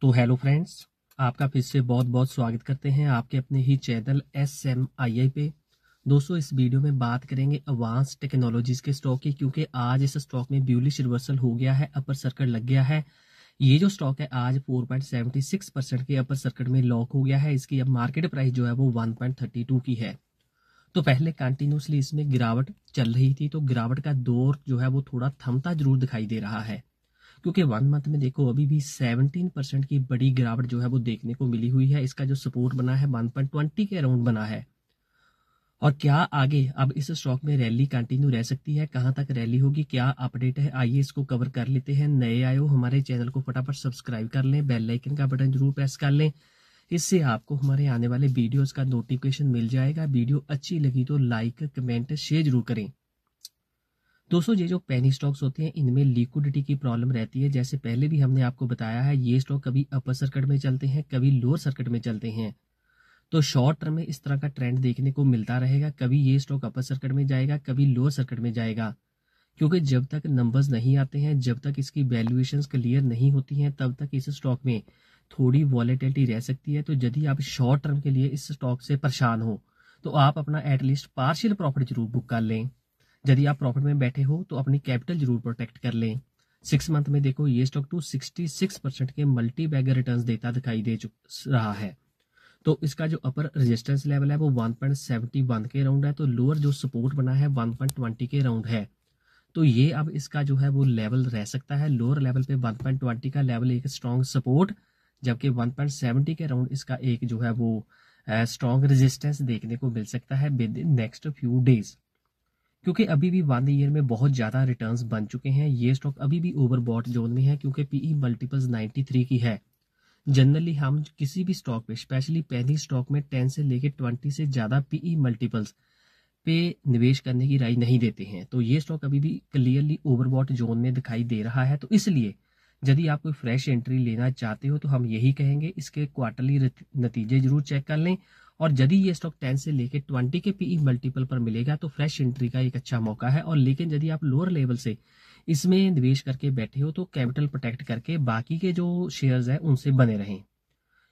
तो hello friends आपका फिर से बहुत बहुत स्वागत करते हैं आपके अपने ही channel S M I I पे दोस्तों इस वीडियो में बात करेंगे अवांस टेक्नोलॉजीज के स्टॉक की क्योंकि आज इस स्टॉक में ब्यूलिश रिवर्सल हो गया है अपर सर्कट लग गया है ये जो स्टॉक है आज 4.76 परसेंट के अपर सर्कट में लॉक हो गया है इसकी अब मार्केट प्राइस जो है वो वन की है तो पहले कंटिन्यूसली इसमें गिरावट चल रही थी तो गिरावट का दौर जो है वो थोड़ा थमता जरूर दिखाई दे रहा है क्योंकि वन मंथ में देखो अभी भी 17 परसेंट की बड़ी गिरावट जो है वो देखने को मिली हुई है इसका जो सपोर्ट बना है 1.20 के अराउंड बना है और क्या आगे अब इस स्टॉक में रैली कंटिन्यू रह सकती है कहां तक रैली होगी क्या अपडेट है आइए इसको कवर कर लेते हैं नए आयो हमारे चैनल को फटाफट सब्सक्राइब कर लें बेल लाइकन का बटन जरूर प्रेस कर लें इससे आपको हमारे आने वाले वीडियोस का नोटिफिकेशन मिल जाएगा वीडियो अच्छी लगी तो लाइक कमेंट शेयर जरूर करें दोस्तों ये जो पेनी स्टॉक्स होते हैं इनमें लिक्विडिटी की प्रॉब्लम रहती है जैसे पहले भी हमने आपको बताया है ये स्टॉक कभी अपर सर्किट में चलते हैं कभी लोअर सर्किट में चलते हैं तो शॉर्ट टर्म में इस तरह का ट्रेंड देखने को मिलता रहेगा कभी ये स्टॉक अपर सर्किट में जाएगा कभी लोअर सर्किट में जाएगा क्योंकि जब तक नंबर्स नहीं आते हैं जब तक इसकी वैल्यूएशंस क्लियर नहीं होती हैं तब तक इस स्टॉक में थोड़ी वॉलेटिलिटी रह सकती है तो यदि आप शॉर्ट टर्म के लिए इस स्टॉक से परेशान हो तो आप अपना एटलीस्ट पार्शियल प्रॉफिट जरूर बुक कर लें यदि आप प्रॉफिट में बैठे हो तो अपनी कैपिटल जरूर प्रोटेक्ट कर लें सिक्स मंथ में देखो ये stock two sixty six percent के मल्टी बैगर रिटर्न देता दिखाई दे रहा है तो इसका जो अपर रेजिस्टेंस लेवल है वो वन पॉइंट सेवेंटी वन के राउंड है तो लोअर जो सपोर्ट बना है वन पॉइंट ट्वेंटी के राउंड है तो ये अब इसका जो है वो लेवल रह सकता है लोअर लेवल पे वन पॉइंट ट्वेंटी का लेवल एक स्ट्रॉन्ग सपोर्ट जबकि वन पॉइंट सेवेंटी के राउंड इसका एक जो है वो स्ट्रॉन्ग रेजिस्टेंस देखने को मिल सकता है within next few days क्योंकि अभी भी वन ईयर में बहुत ज़्यादा रिटर्न बन चुके हैं ये स्टॉक अभी भी ओवरबॉट जोन में है क्योंकि पीई मल्टीपल्स 93 की है जनरली हम किसी भी स्टॉक पे स्पेशली पहली स्टॉक में टेन से लेकर ट्वेंटी से ज़्यादा पीई मल्टीपल्स पे निवेश करने की राय नहीं देते हैं तो ये स्टॉक अभी भी क्लियरली ओवरबॉट जोन में दिखाई दे रहा है तो इसलिए यदि आप कोई फ्रेश एंट्री लेना चाहते हो तो हम यही कहेंगे इसके क्वार्टरली नतीजे जरूर चेक कर लें और यदि ये स्टॉक टेन से लेके ट्वेंटी के पीई मल्टीपल e पर मिलेगा तो फ्रेश एंट्री का एक अच्छा मौका है और लेकिन यदि आप लोअर लेवल से इसमें निवेश करके बैठे हो तो कैपिटल प्रोटेक्ट करके बाकी के जो शेयर्स है उनसे बने रहें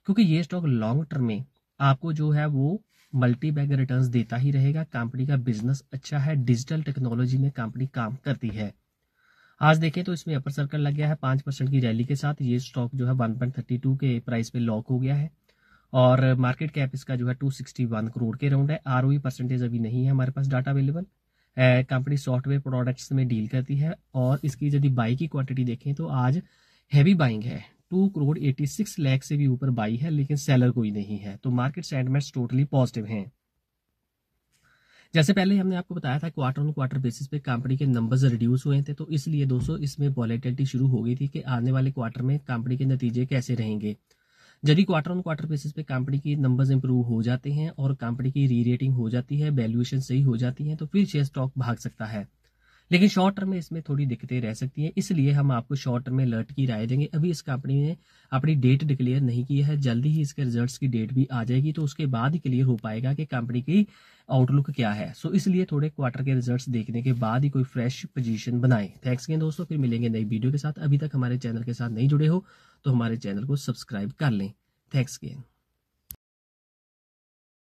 क्योंकि ये स्टॉक लॉन्ग टर्म में आपको जो है वो मल्टी बैग रिटर्न देता ही रहेगा कंपनी का बिजनेस अच्छा है डिजिटल टेक्नोलॉजी में कंपनी काम करती है आज देखें तो इसमें अपर सर्कल लग गया है पांच परसेंट की रैली के साथ ये स्टॉक जो है वन पॉइंट थर्टी टू के प्राइस पे लॉक हो गया है और मार्केट कैप इसका जो है वन करोड़ के राउंड है आर परसेंटेज e अभी नहीं है हमारे पास data available company software products में डील करती है और इसकी यदि बाई की क्वांटिटी देखें तो आज हैवी बाइंग है two crore eighty six lakh से भी ऊपर बाई है लेकिन सेलर कोई नहीं है तो मार्केट सेंटिमेंट्स टोटली पॉजिटिव हैं जैसे पहले हमने आपको बताया था क्वार्टर ऑन क्वार्टर बेसिस पे कंपनी के नंबर्स रिड्यूस हुए थे तो इसलिए दोस्तों इसमें वॉलेटिलिटी शुरू हो गई थी कि आने वाले क्वार्टर में कंपनी के नतीजे कैसे रहेंगे यदि क्वार्टर ऑन क्वार्टर बेसिस पे कंपनी के नंबर्स इंप्रूव हो जाते हैं और कंपनी की री रेटिंग हो जाती है वैल्यूएशन सही हो जाती है तो फिर शेयर स्टॉक भाग सकता है लेकिन शॉर्ट टर्म में इसमें थोड़ी दिक्कतें रह सकती हैं इसलिए हम आपको शॉर्ट टर्म में अलर्ट की राय देंगे अभी इस कंपनी ने अपनी डेट डिक्लेयर नहीं की है जल्दी ही इसके रिजल्ट्स की डेट भी आ जाएगी तो उसके बाद ही क्लियर हो पाएगा कि कंपनी की आउटलुक क्या है सो इसलिए थोड़े क्वार्टर के रिजल्ट्स देखने के बाद ही कोई फ्रेश पोजीशन बनाए थैंक्स again दोस्तों फिर मिलेंगे नई वीडियो के साथ अभी तक हमारे चैनल के साथ नहीं जुड़े हो तो हमारे चैनल को सब्सक्राइब कर लें थैंक्स गेन